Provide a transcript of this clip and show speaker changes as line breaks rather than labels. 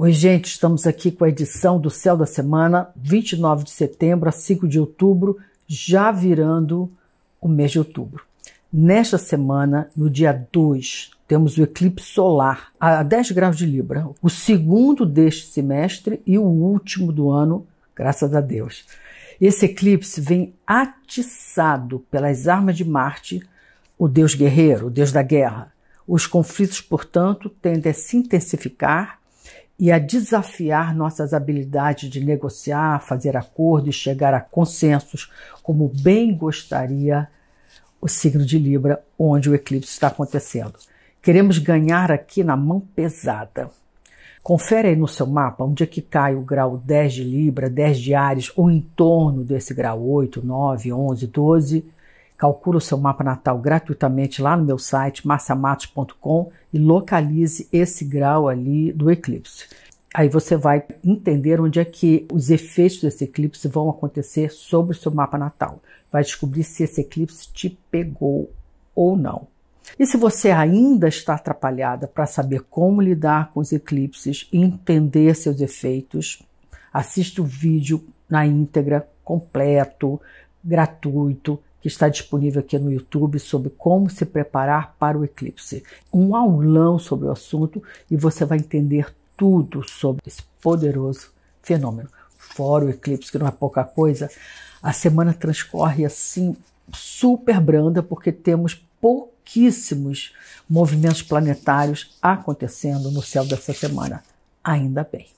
Oi, gente, estamos aqui com a edição do Céu da Semana, 29 de setembro a 5 de outubro, já virando o mês de outubro. Nesta semana, no dia 2, temos o eclipse solar a 10 graus de Libra, o segundo deste semestre e o último do ano, graças a Deus. Esse eclipse vem atiçado pelas armas de Marte, o deus guerreiro, o deus da guerra. Os conflitos, portanto, tendem a se intensificar e a desafiar nossas habilidades de negociar, fazer acordo e chegar a consensos, como bem gostaria o signo de Libra, onde o eclipse está acontecendo. Queremos ganhar aqui na mão pesada. Confere aí no seu mapa onde é que cai o grau 10 de Libra, 10 de Ares ou em torno desse grau 8, 9, 11, 12 Calcule o seu mapa natal gratuitamente lá no meu site massamatos.com e localize esse grau ali do eclipse. Aí você vai entender onde é que os efeitos desse eclipse vão acontecer sobre o seu mapa natal. Vai descobrir se esse eclipse te pegou ou não. E se você ainda está atrapalhada para saber como lidar com os eclipses e entender seus efeitos, assista o vídeo na íntegra, completo, gratuito, que está disponível aqui no YouTube sobre como se preparar para o eclipse. Um aulão sobre o assunto e você vai entender tudo sobre esse poderoso fenômeno. Fora o eclipse, que não é pouca coisa, a semana transcorre assim super branda porque temos pouquíssimos movimentos planetários acontecendo no céu dessa semana. Ainda bem.